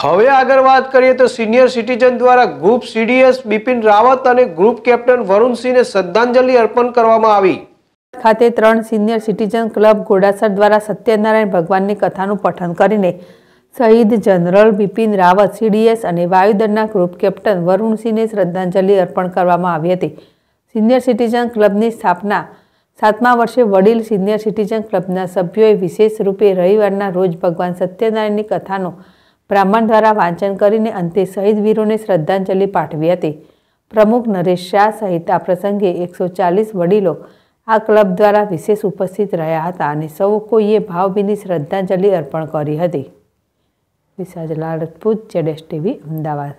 હવે આગળ વાત કરીએ તો સિનિયર સિટીઝન દ્વારા ગ્રુપ સીડીએસ બિપિન રાવત અને ગ્રુપ કેપ્ટન વરુણસિંહને શ્રદ્ધાંજલિ અર્પણ કરવામાં આવી ખાતે ત્રણ સિનિયર સિટીઝન ક્લબ ઘોડાસર દ્વારા સત્યનારાયણ ભગવાનની કથાનું પઠન કરીને શહીદ જનરલ બિપિન રાવત સીડીએસ અને વાયુદળના ગ્રુપ કેપ્ટન વરુણસિંહને શ્રદ્ધાંજલિ અર્પણ કરવામાં આવી હતી સિનિયર સિટીઝન ક્લબની સ્થાપના સાતમા વર્ષે વડીલ સિનિયર સિટીઝન ક્લબના સભ્યોએ વિશેષ રૂપે રવિવારના રોજ ભગવાન સત્યનારાયણની કથાનો બ્રાહ્મણ દ્વારા વાંચન કરીને અંતે શહીદ વીરોને શ્રદ્ધાંજલિ પાઠવી હતી પ્રમુખ નરેશ શાહ સહિત આ પ્રસંગે એકસો ચાલીસ વડીલો આ ક્લબ દ્વારા વિશેષ ઉપસ્થિત રહ્યા હતા અને સૌ કોઈએ ભાવભીની શ્રદ્ધાંજલિ અર્પણ કરી હતી વિસાજ લાલ રજપૂત જેડેશ ટીવી અમદાવાદ